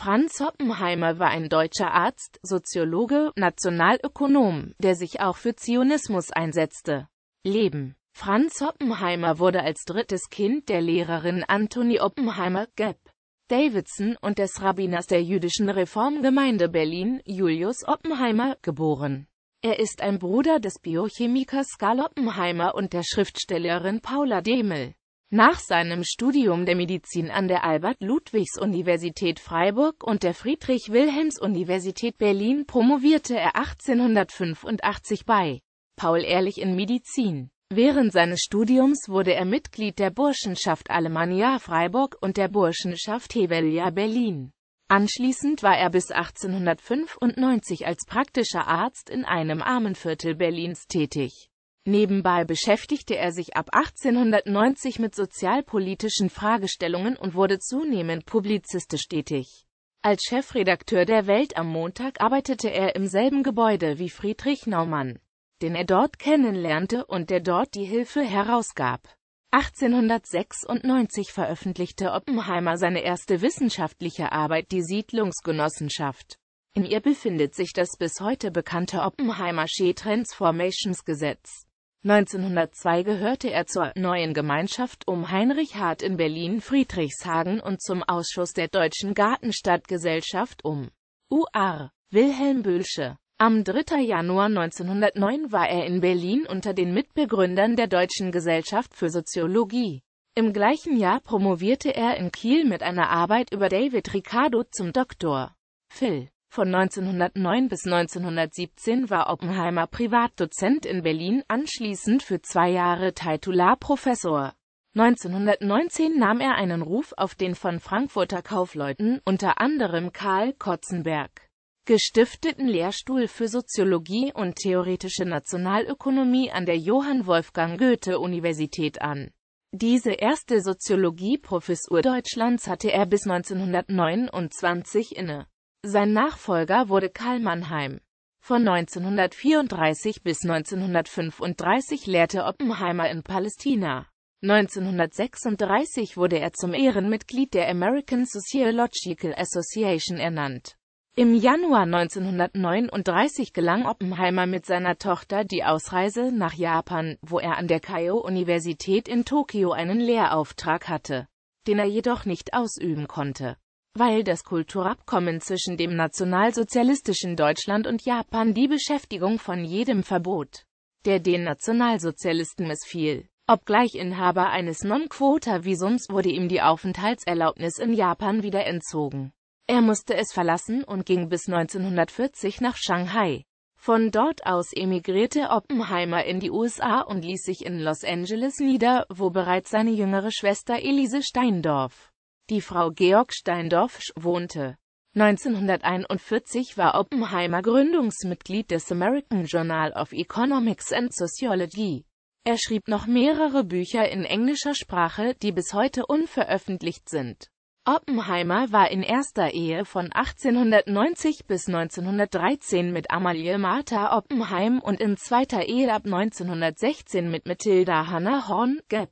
Franz Hoppenheimer war ein deutscher Arzt, Soziologe, Nationalökonom, der sich auch für Zionismus einsetzte. Leben Franz Oppenheimer wurde als drittes Kind der Lehrerin Anthony Oppenheimer, Gap, Davidson und des Rabbiners der jüdischen Reformgemeinde Berlin, Julius Oppenheimer, geboren. Er ist ein Bruder des Biochemikers Karl Oppenheimer und der Schriftstellerin Paula Demel. Nach seinem Studium der Medizin an der Albert-Ludwigs-Universität Freiburg und der Friedrich-Wilhelms-Universität Berlin promovierte er 1885 bei Paul Ehrlich in Medizin. Während seines Studiums wurde er Mitglied der Burschenschaft Alemannia Freiburg und der Burschenschaft Hevelia Berlin. Anschließend war er bis 1895 als praktischer Arzt in einem Armenviertel Berlins tätig. Nebenbei beschäftigte er sich ab 1890 mit sozialpolitischen Fragestellungen und wurde zunehmend publizistisch tätig. Als Chefredakteur der Welt am Montag arbeitete er im selben Gebäude wie Friedrich Naumann, den er dort kennenlernte und der dort die Hilfe herausgab. 1896 veröffentlichte Oppenheimer seine erste wissenschaftliche Arbeit, die Siedlungsgenossenschaft. In ihr befindet sich das bis heute bekannte Oppenheimer-She-Transformations-Gesetz. 1902 gehörte er zur «Neuen Gemeinschaft» um Heinrich Hart in Berlin-Friedrichshagen und zum Ausschuss der Deutschen Gartenstadtgesellschaft um Ur. Wilhelm Bülsche. Am 3. Januar 1909 war er in Berlin unter den Mitbegründern der Deutschen Gesellschaft für Soziologie. Im gleichen Jahr promovierte er in Kiel mit einer Arbeit über David Ricardo zum Dr. Phil. Von 1909 bis 1917 war Oppenheimer Privatdozent in Berlin, anschließend für zwei Jahre Titularprofessor. 1919 nahm er einen Ruf auf den von Frankfurter Kaufleuten, unter anderem Karl Kotzenberg, gestifteten Lehrstuhl für Soziologie und theoretische Nationalökonomie an der Johann Wolfgang Goethe-Universität an. Diese erste Soziologie-Professur Deutschlands hatte er bis 1929 inne. Sein Nachfolger wurde Karl Mannheim. Von 1934 bis 1935 lehrte Oppenheimer in Palästina. 1936 wurde er zum Ehrenmitglied der American Sociological Association ernannt. Im Januar 1939 gelang Oppenheimer mit seiner Tochter die Ausreise nach Japan, wo er an der kaio universität in Tokio einen Lehrauftrag hatte, den er jedoch nicht ausüben konnte weil das Kulturabkommen zwischen dem nationalsozialistischen Deutschland und Japan die Beschäftigung von jedem verbot, der den Nationalsozialisten missfiel. Obgleich Inhaber eines Non-Quota-Visums wurde ihm die Aufenthaltserlaubnis in Japan wieder entzogen. Er musste es verlassen und ging bis 1940 nach Shanghai. Von dort aus emigrierte Oppenheimer in die USA und ließ sich in Los Angeles nieder, wo bereits seine jüngere Schwester Elise Steindorf die Frau Georg Steindorf wohnte. 1941 war Oppenheimer Gründungsmitglied des American Journal of Economics and Sociology. Er schrieb noch mehrere Bücher in englischer Sprache, die bis heute unveröffentlicht sind. Oppenheimer war in erster Ehe von 1890 bis 1913 mit Amalie Martha Oppenheim und in zweiter Ehe ab 1916 mit Matilda Hannah Horn Gepp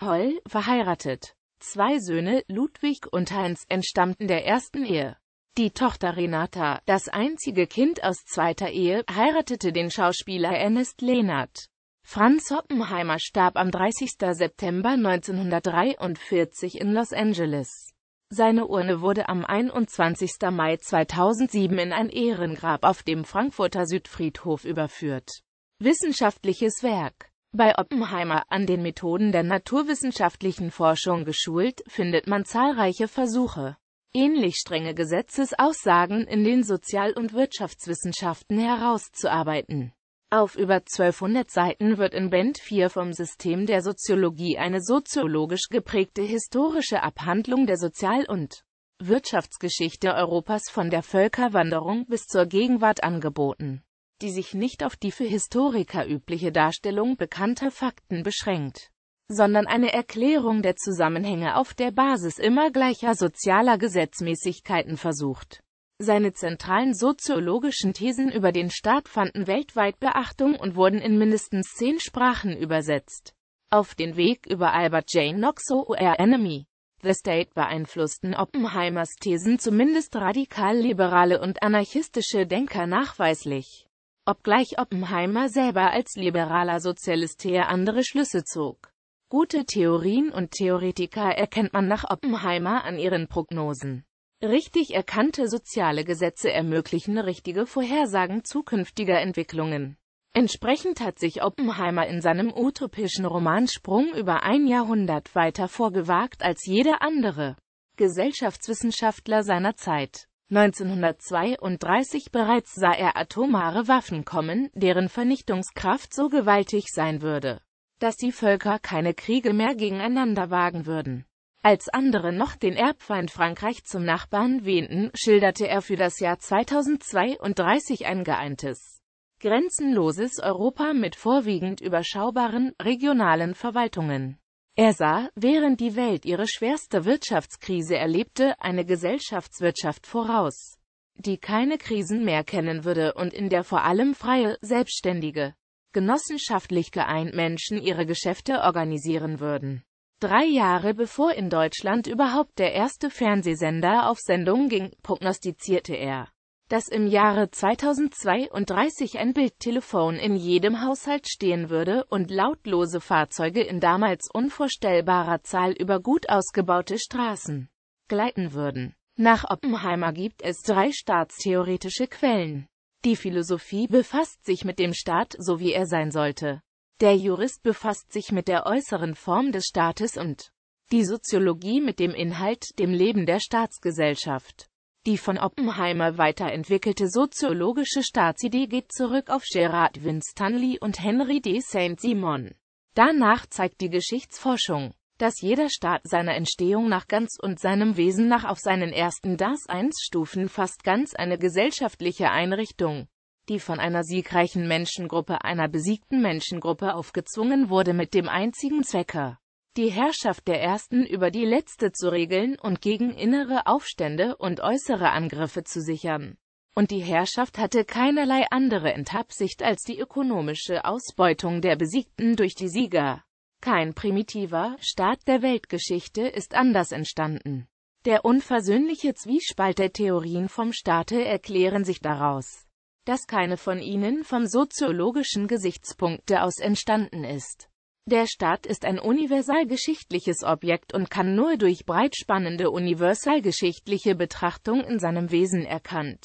Holl verheiratet. Zwei Söhne, Ludwig und Heinz, entstammten der ersten Ehe. Die Tochter Renata, das einzige Kind aus zweiter Ehe, heiratete den Schauspieler Ernest Lehnert. Franz Hoppenheimer starb am 30. September 1943 in Los Angeles. Seine Urne wurde am 21. Mai 2007 in ein Ehrengrab auf dem Frankfurter Südfriedhof überführt. Wissenschaftliches Werk bei Oppenheimer an den Methoden der naturwissenschaftlichen Forschung geschult, findet man zahlreiche Versuche, ähnlich strenge Gesetzesaussagen in den Sozial- und Wirtschaftswissenschaften herauszuarbeiten. Auf über 1200 Seiten wird in Band 4 vom System der Soziologie eine soziologisch geprägte historische Abhandlung der Sozial- und Wirtschaftsgeschichte Europas von der Völkerwanderung bis zur Gegenwart angeboten die sich nicht auf die für Historiker übliche Darstellung bekannter Fakten beschränkt, sondern eine Erklärung der Zusammenhänge auf der Basis immer gleicher sozialer Gesetzmäßigkeiten versucht. Seine zentralen soziologischen Thesen über den Staat fanden weltweit Beachtung und wurden in mindestens zehn Sprachen übersetzt. Auf den Weg über Albert J. Noxo Our Enemy. The State beeinflussten Oppenheimers Thesen zumindest radikal-liberale und anarchistische Denker nachweislich obgleich Oppenheimer selber als liberaler Sozialist her andere Schlüsse zog. Gute Theorien und Theoretiker erkennt man nach Oppenheimer an ihren Prognosen. Richtig erkannte soziale Gesetze ermöglichen richtige Vorhersagen zukünftiger Entwicklungen. Entsprechend hat sich Oppenheimer in seinem utopischen Romansprung über ein Jahrhundert weiter vorgewagt als jeder andere Gesellschaftswissenschaftler seiner Zeit. 1932 bereits sah er atomare Waffen kommen, deren Vernichtungskraft so gewaltig sein würde, dass die Völker keine Kriege mehr gegeneinander wagen würden. Als andere noch den Erbfeind Frankreich zum Nachbarn wähnten, schilderte er für das Jahr 2032 ein geeintes, grenzenloses Europa mit vorwiegend überschaubaren, regionalen Verwaltungen. Er sah, während die Welt ihre schwerste Wirtschaftskrise erlebte, eine Gesellschaftswirtschaft voraus, die keine Krisen mehr kennen würde und in der vor allem freie, selbstständige, genossenschaftlich geeint Menschen ihre Geschäfte organisieren würden. Drei Jahre bevor in Deutschland überhaupt der erste Fernsehsender auf Sendung ging, prognostizierte er, dass im Jahre 2032 ein Bildtelefon in jedem Haushalt stehen würde und lautlose Fahrzeuge in damals unvorstellbarer Zahl über gut ausgebaute Straßen gleiten würden. Nach Oppenheimer gibt es drei staatstheoretische Quellen. Die Philosophie befasst sich mit dem Staat, so wie er sein sollte. Der Jurist befasst sich mit der äußeren Form des Staates und die Soziologie mit dem Inhalt, dem Leben der Staatsgesellschaft. Die von Oppenheimer weiterentwickelte soziologische Staatsidee geht zurück auf Gerard Winstanley und Henry de Saint-Simon. Danach zeigt die Geschichtsforschung, dass jeder Staat seiner Entstehung nach ganz und seinem Wesen nach auf seinen ersten Daseinsstufen fast ganz eine gesellschaftliche Einrichtung, die von einer siegreichen Menschengruppe einer besiegten Menschengruppe aufgezwungen wurde mit dem einzigen Zwecke, die Herrschaft der ersten über die letzte zu regeln und gegen innere Aufstände und äußere Angriffe zu sichern. Und die Herrschaft hatte keinerlei andere Entabsicht als die ökonomische Ausbeutung der Besiegten durch die Sieger. Kein primitiver Staat der Weltgeschichte ist anders entstanden. Der unversöhnliche Zwiespalt der Theorien vom Staate erklären sich daraus, dass keine von ihnen vom soziologischen Gesichtspunkte aus entstanden ist. Der Staat ist ein universalgeschichtliches Objekt und kann nur durch breitspannende universalgeschichtliche Betrachtung in seinem Wesen erkannt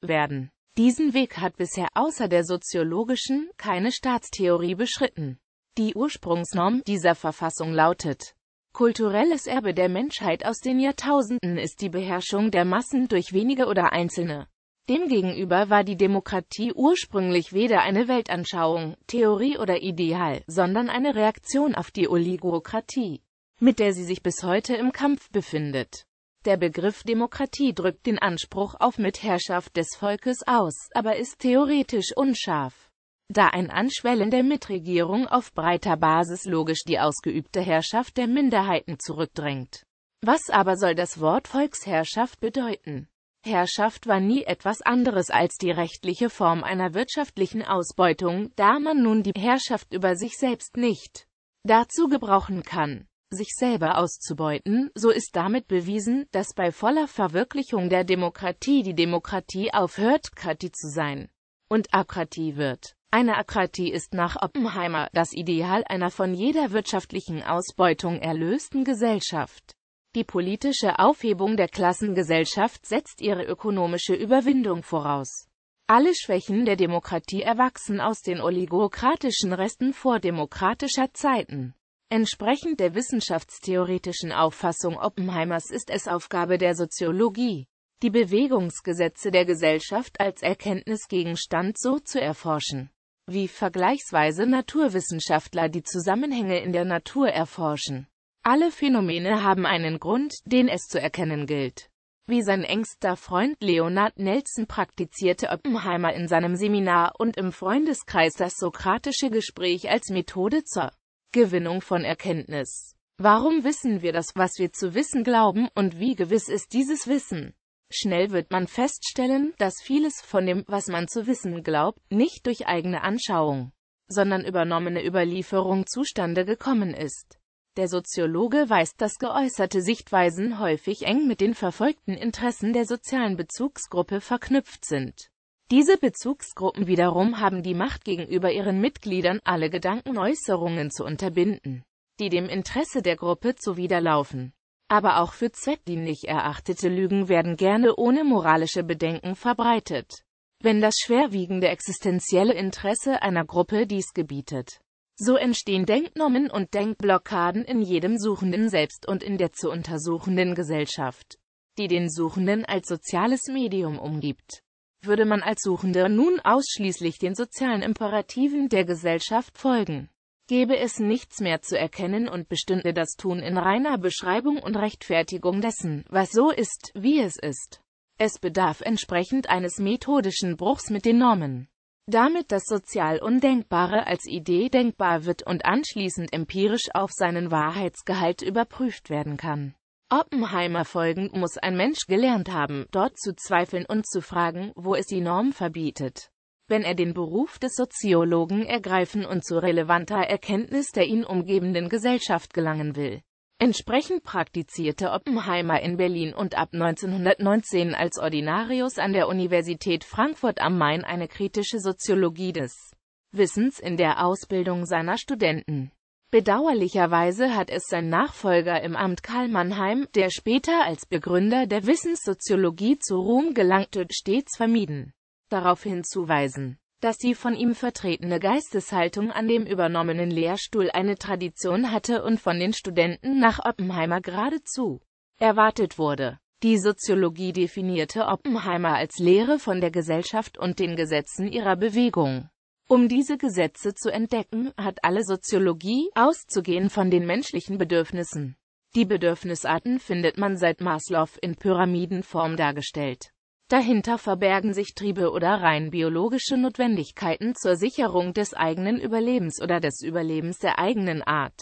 werden. Diesen Weg hat bisher außer der soziologischen keine Staatstheorie beschritten. Die Ursprungsnorm dieser Verfassung lautet, kulturelles Erbe der Menschheit aus den Jahrtausenden ist die Beherrschung der Massen durch wenige oder Einzelne. Demgegenüber war die Demokratie ursprünglich weder eine Weltanschauung, Theorie oder Ideal, sondern eine Reaktion auf die Oligokratie, mit der sie sich bis heute im Kampf befindet. Der Begriff Demokratie drückt den Anspruch auf Mitherrschaft des Volkes aus, aber ist theoretisch unscharf. Da ein Anschwellen der Mitregierung auf breiter Basis logisch die ausgeübte Herrschaft der Minderheiten zurückdrängt. Was aber soll das Wort Volksherrschaft bedeuten? Herrschaft war nie etwas anderes als die rechtliche Form einer wirtschaftlichen Ausbeutung, da man nun die Herrschaft über sich selbst nicht dazu gebrauchen kann, sich selber auszubeuten, so ist damit bewiesen, dass bei voller Verwirklichung der Demokratie die Demokratie aufhört, Kratie zu sein und Akratie wird. Eine Akratie ist nach Oppenheimer das Ideal einer von jeder wirtschaftlichen Ausbeutung erlösten Gesellschaft. Die politische Aufhebung der Klassengesellschaft setzt ihre ökonomische Überwindung voraus. Alle Schwächen der Demokratie erwachsen aus den oligokratischen Resten vordemokratischer Zeiten. Entsprechend der wissenschaftstheoretischen Auffassung Oppenheimers ist es Aufgabe der Soziologie, die Bewegungsgesetze der Gesellschaft als Erkenntnisgegenstand so zu erforschen, wie vergleichsweise Naturwissenschaftler die Zusammenhänge in der Natur erforschen. Alle Phänomene haben einen Grund, den es zu erkennen gilt. Wie sein engster Freund Leonard Nelson praktizierte Oppenheimer in seinem Seminar und im Freundeskreis das sokratische Gespräch als Methode zur Gewinnung von Erkenntnis. Warum wissen wir das, was wir zu wissen glauben, und wie gewiss ist dieses Wissen? Schnell wird man feststellen, dass vieles von dem, was man zu wissen glaubt, nicht durch eigene Anschauung, sondern übernommene Überlieferung zustande gekommen ist. Der Soziologe weist, dass geäußerte Sichtweisen häufig eng mit den verfolgten Interessen der sozialen Bezugsgruppe verknüpft sind. Diese Bezugsgruppen wiederum haben die Macht gegenüber ihren Mitgliedern, alle Gedankenäußerungen zu unterbinden, die dem Interesse der Gruppe zuwiderlaufen. Aber auch für zweckdienlich erachtete Lügen werden gerne ohne moralische Bedenken verbreitet, wenn das schwerwiegende existenzielle Interesse einer Gruppe dies gebietet. So entstehen Denknormen und Denkblockaden in jedem Suchenden selbst und in der zu untersuchenden Gesellschaft, die den Suchenden als soziales Medium umgibt. Würde man als Suchender nun ausschließlich den sozialen Imperativen der Gesellschaft folgen, gäbe es nichts mehr zu erkennen und bestünde das Tun in reiner Beschreibung und Rechtfertigung dessen, was so ist, wie es ist. Es bedarf entsprechend eines methodischen Bruchs mit den Normen damit das sozial Undenkbare als Idee denkbar wird und anschließend empirisch auf seinen Wahrheitsgehalt überprüft werden kann. Oppenheimer folgend muss ein Mensch gelernt haben, dort zu zweifeln und zu fragen, wo es die Norm verbietet. Wenn er den Beruf des Soziologen ergreifen und zu relevanter Erkenntnis der ihn umgebenden Gesellschaft gelangen will, Entsprechend praktizierte Oppenheimer in Berlin und ab 1919 als Ordinarius an der Universität Frankfurt am Main eine kritische Soziologie des Wissens in der Ausbildung seiner Studenten. Bedauerlicherweise hat es sein Nachfolger im Amt Karl Mannheim, der später als Begründer der Wissenssoziologie zu Ruhm gelangte, stets vermieden, darauf hinzuweisen dass die von ihm vertretene Geisteshaltung an dem übernommenen Lehrstuhl eine Tradition hatte und von den Studenten nach Oppenheimer geradezu erwartet wurde. Die Soziologie definierte Oppenheimer als Lehre von der Gesellschaft und den Gesetzen ihrer Bewegung. Um diese Gesetze zu entdecken, hat alle Soziologie, auszugehen von den menschlichen Bedürfnissen. Die Bedürfnisarten findet man seit Maslow in Pyramidenform dargestellt. Dahinter verbergen sich Triebe oder rein biologische Notwendigkeiten zur Sicherung des eigenen Überlebens oder des Überlebens der eigenen Art.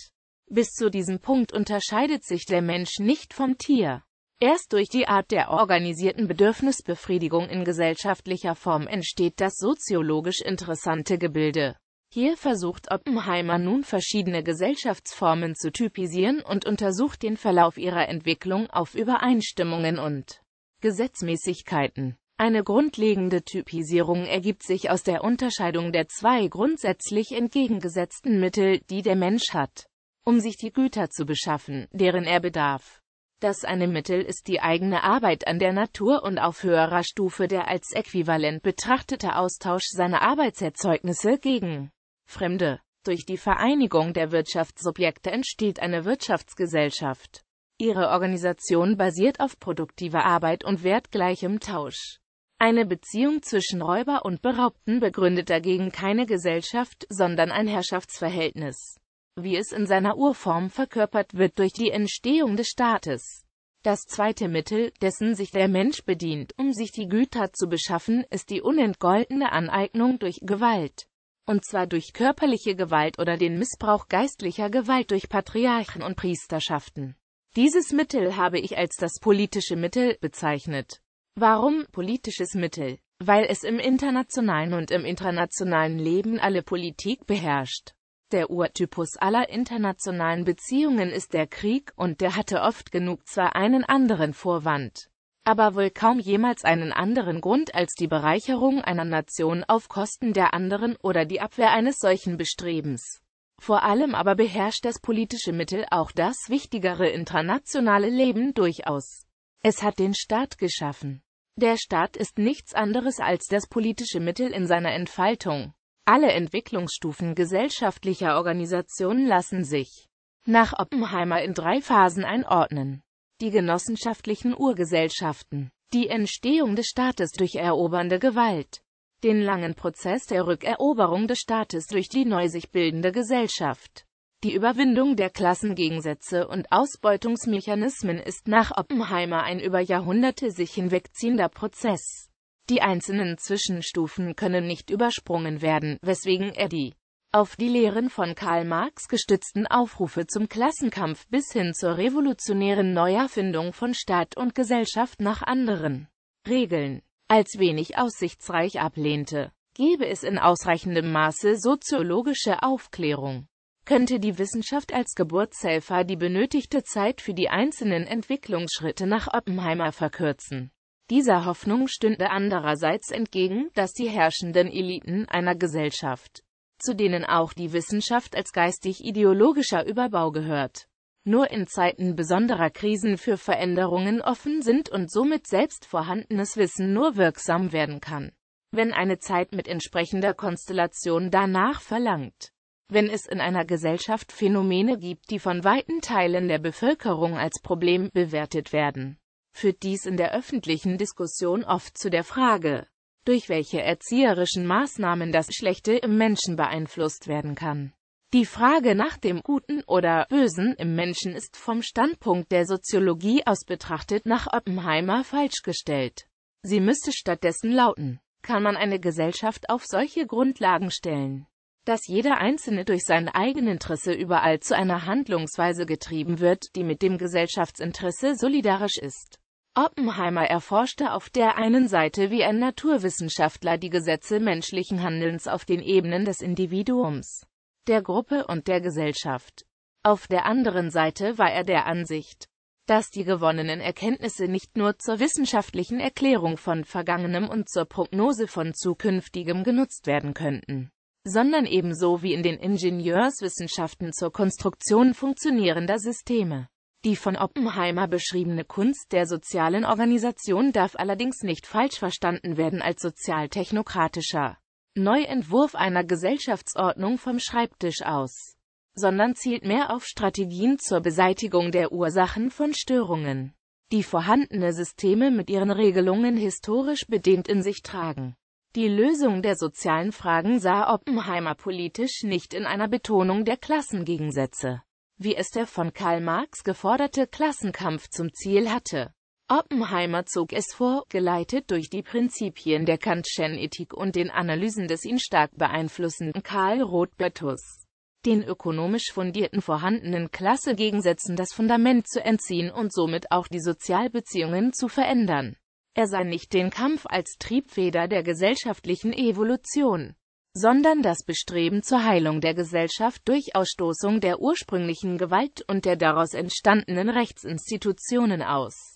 Bis zu diesem Punkt unterscheidet sich der Mensch nicht vom Tier. Erst durch die Art der organisierten Bedürfnisbefriedigung in gesellschaftlicher Form entsteht das soziologisch interessante Gebilde. Hier versucht Oppenheimer nun verschiedene Gesellschaftsformen zu typisieren und untersucht den Verlauf ihrer Entwicklung auf Übereinstimmungen und Gesetzmäßigkeiten eine grundlegende Typisierung ergibt sich aus der Unterscheidung der zwei grundsätzlich entgegengesetzten Mittel, die der Mensch hat, um sich die Güter zu beschaffen, deren er bedarf. Das eine Mittel ist die eigene Arbeit an der Natur und auf höherer Stufe der als äquivalent betrachtete Austausch seiner Arbeitserzeugnisse gegen Fremde. Durch die Vereinigung der Wirtschaftssubjekte entsteht eine Wirtschaftsgesellschaft. Ihre Organisation basiert auf produktiver Arbeit und wertgleichem Tausch. Eine Beziehung zwischen Räuber und Beraubten begründet dagegen keine Gesellschaft, sondern ein Herrschaftsverhältnis, wie es in seiner Urform verkörpert wird durch die Entstehung des Staates. Das zweite Mittel, dessen sich der Mensch bedient, um sich die Güter zu beschaffen, ist die unentgoltene Aneignung durch Gewalt. Und zwar durch körperliche Gewalt oder den Missbrauch geistlicher Gewalt durch Patriarchen und Priesterschaften. Dieses Mittel habe ich als das politische Mittel bezeichnet. Warum politisches Mittel? Weil es im internationalen und im internationalen Leben alle Politik beherrscht. Der Urtypus aller internationalen Beziehungen ist der Krieg, und der hatte oft genug zwar einen anderen Vorwand, aber wohl kaum jemals einen anderen Grund als die Bereicherung einer Nation auf Kosten der anderen oder die Abwehr eines solchen Bestrebens. Vor allem aber beherrscht das politische Mittel auch das wichtigere internationale Leben durchaus. Es hat den Staat geschaffen. Der Staat ist nichts anderes als das politische Mittel in seiner Entfaltung. Alle Entwicklungsstufen gesellschaftlicher Organisationen lassen sich nach Oppenheimer in drei Phasen einordnen. Die genossenschaftlichen Urgesellschaften, die Entstehung des Staates durch erobernde Gewalt, den langen Prozess der Rückeroberung des Staates durch die neu sich bildende Gesellschaft. Die Überwindung der Klassengegensätze und Ausbeutungsmechanismen ist nach Oppenheimer ein über Jahrhunderte sich hinwegziehender Prozess. Die einzelnen Zwischenstufen können nicht übersprungen werden, weswegen er die auf die Lehren von Karl Marx gestützten Aufrufe zum Klassenkampf bis hin zur revolutionären Neuerfindung von Staat und Gesellschaft nach anderen Regeln als wenig aussichtsreich ablehnte. Gäbe es in ausreichendem Maße soziologische Aufklärung, könnte die Wissenschaft als Geburtshelfer die benötigte Zeit für die einzelnen Entwicklungsschritte nach Oppenheimer verkürzen. Dieser Hoffnung stünde andererseits entgegen, dass die herrschenden Eliten einer Gesellschaft, zu denen auch die Wissenschaft als geistig-ideologischer Überbau gehört, nur in Zeiten besonderer Krisen für Veränderungen offen sind und somit selbst vorhandenes Wissen nur wirksam werden kann, wenn eine Zeit mit entsprechender Konstellation danach verlangt. Wenn es in einer Gesellschaft Phänomene gibt, die von weiten Teilen der Bevölkerung als Problem bewertet werden, führt dies in der öffentlichen Diskussion oft zu der Frage, durch welche erzieherischen Maßnahmen das Schlechte im Menschen beeinflusst werden kann. Die Frage nach dem Guten oder Bösen im Menschen ist vom Standpunkt der Soziologie aus betrachtet nach Oppenheimer falsch gestellt. Sie müsste stattdessen lauten, kann man eine Gesellschaft auf solche Grundlagen stellen, dass jeder Einzelne durch sein Eigeninteresse überall zu einer Handlungsweise getrieben wird, die mit dem Gesellschaftsinteresse solidarisch ist. Oppenheimer erforschte auf der einen Seite wie ein Naturwissenschaftler die Gesetze menschlichen Handelns auf den Ebenen des Individuums der Gruppe und der Gesellschaft. Auf der anderen Seite war er der Ansicht, dass die gewonnenen Erkenntnisse nicht nur zur wissenschaftlichen Erklärung von Vergangenem und zur Prognose von Zukünftigem genutzt werden könnten, sondern ebenso wie in den Ingenieurswissenschaften zur Konstruktion funktionierender Systeme. Die von Oppenheimer beschriebene Kunst der sozialen Organisation darf allerdings nicht falsch verstanden werden als sozialtechnokratischer Neuentwurf einer Gesellschaftsordnung vom Schreibtisch aus, sondern zielt mehr auf Strategien zur Beseitigung der Ursachen von Störungen, die vorhandene Systeme mit ihren Regelungen historisch bedingt in sich tragen. Die Lösung der sozialen Fragen sah Oppenheimer politisch nicht in einer Betonung der Klassengegensätze, wie es der von Karl Marx geforderte Klassenkampf zum Ziel hatte. Oppenheimer zog es vor, geleitet durch die Prinzipien der Kantschen Ethik und den Analysen des ihn stark beeinflussenden Karl Rothbardtus, den ökonomisch fundierten vorhandenen Klassegegensätzen das Fundament zu entziehen und somit auch die Sozialbeziehungen zu verändern. Er sah nicht den Kampf als Triebfeder der gesellschaftlichen Evolution, sondern das Bestreben zur Heilung der Gesellschaft durch Ausstoßung der ursprünglichen Gewalt und der daraus entstandenen Rechtsinstitutionen aus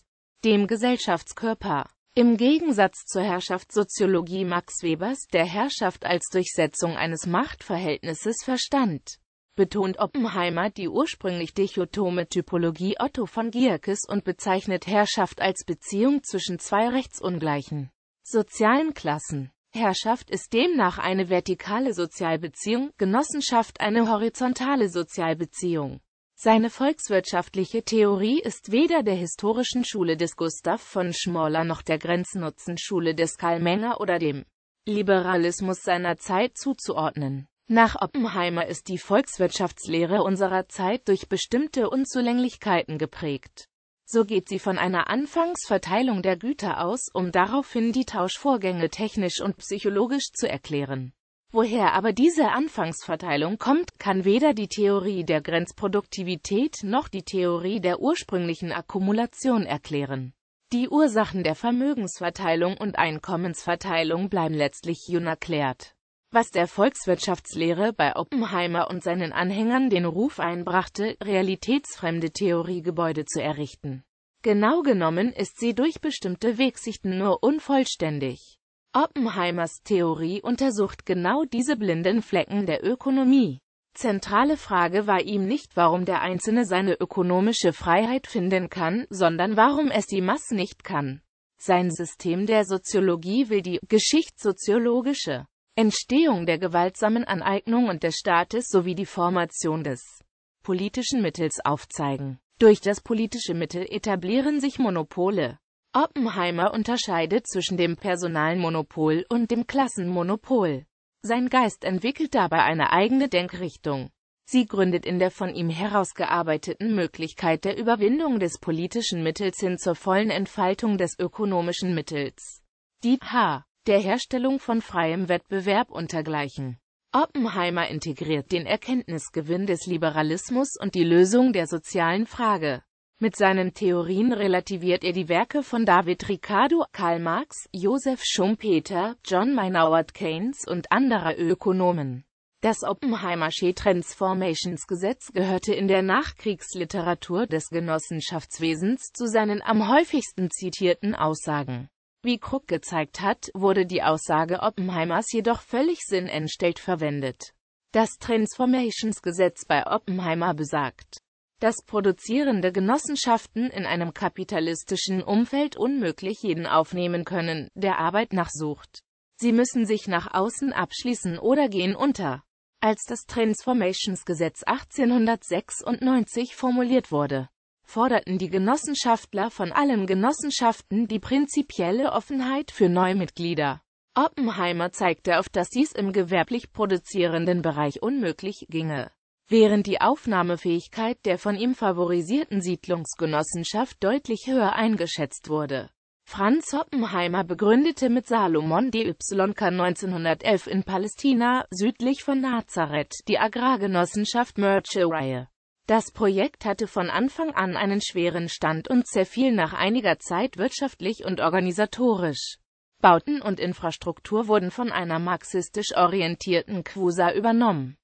dem Gesellschaftskörper. Im Gegensatz zur Herrschaftssoziologie Max Webers, der Herrschaft als Durchsetzung eines Machtverhältnisses verstand, betont Oppenheimer die ursprünglich dichotome Typologie Otto von Gierkes und bezeichnet Herrschaft als Beziehung zwischen zwei rechtsungleichen sozialen Klassen. Herrschaft ist demnach eine vertikale Sozialbeziehung, Genossenschaft eine horizontale Sozialbeziehung. Seine volkswirtschaftliche Theorie ist weder der historischen Schule des Gustav von Schmoller noch der Grenznutzenschule des Karl Menger oder dem Liberalismus seiner Zeit zuzuordnen. Nach Oppenheimer ist die Volkswirtschaftslehre unserer Zeit durch bestimmte Unzulänglichkeiten geprägt. So geht sie von einer Anfangsverteilung der Güter aus, um daraufhin die Tauschvorgänge technisch und psychologisch zu erklären. Woher aber diese Anfangsverteilung kommt, kann weder die Theorie der Grenzproduktivität noch die Theorie der ursprünglichen Akkumulation erklären. Die Ursachen der Vermögensverteilung und Einkommensverteilung bleiben letztlich unerklärt. Was der Volkswirtschaftslehre bei Oppenheimer und seinen Anhängern den Ruf einbrachte, realitätsfremde Theoriegebäude zu errichten. Genau genommen ist sie durch bestimmte Wegsichten nur unvollständig. Oppenheimers Theorie untersucht genau diese blinden Flecken der Ökonomie. Zentrale Frage war ihm nicht, warum der Einzelne seine ökonomische Freiheit finden kann, sondern warum es die Masse nicht kann. Sein System der Soziologie will die geschichtssoziologische Entstehung der gewaltsamen Aneignung und des Staates sowie die Formation des politischen Mittels aufzeigen. Durch das politische Mittel etablieren sich Monopole. Oppenheimer unterscheidet zwischen dem Personalmonopol und dem Klassenmonopol. Sein Geist entwickelt dabei eine eigene Denkrichtung. Sie gründet in der von ihm herausgearbeiteten Möglichkeit der Überwindung des politischen Mittels hin zur vollen Entfaltung des ökonomischen Mittels. Die H. Der Herstellung von freiem Wettbewerb untergleichen. Oppenheimer integriert den Erkenntnisgewinn des Liberalismus und die Lösung der sozialen Frage. Mit seinen Theorien relativiert er die Werke von David Ricardo, Karl Marx, Joseph Schumpeter, John Maynard Keynes und anderer Ökonomen. Das Oppenheimersche Transformationsgesetz gehörte in der Nachkriegsliteratur des Genossenschaftswesens zu seinen am häufigsten zitierten Aussagen. Wie Krug gezeigt hat, wurde die Aussage Oppenheimers jedoch völlig sinnentstellt verwendet. Das Transformationsgesetz bei Oppenheimer besagt, dass produzierende Genossenschaften in einem kapitalistischen Umfeld unmöglich jeden aufnehmen können, der Arbeit nachsucht. Sie müssen sich nach außen abschließen oder gehen unter. Als das Transformationsgesetz 1896 formuliert wurde, forderten die Genossenschaftler von allen Genossenschaften die prinzipielle Offenheit für Neumitglieder. Oppenheimer zeigte auf, dass dies im gewerblich produzierenden Bereich unmöglich ginge während die Aufnahmefähigkeit der von ihm favorisierten Siedlungsgenossenschaft deutlich höher eingeschätzt wurde. Franz Hoppenheimer begründete mit Salomon de Ypsilonka 1911 in Palästina, südlich von Nazareth, die Agrargenossenschaft Mercury. Das Projekt hatte von Anfang an einen schweren Stand und zerfiel nach einiger Zeit wirtschaftlich und organisatorisch. Bauten und Infrastruktur wurden von einer marxistisch orientierten Quusa übernommen.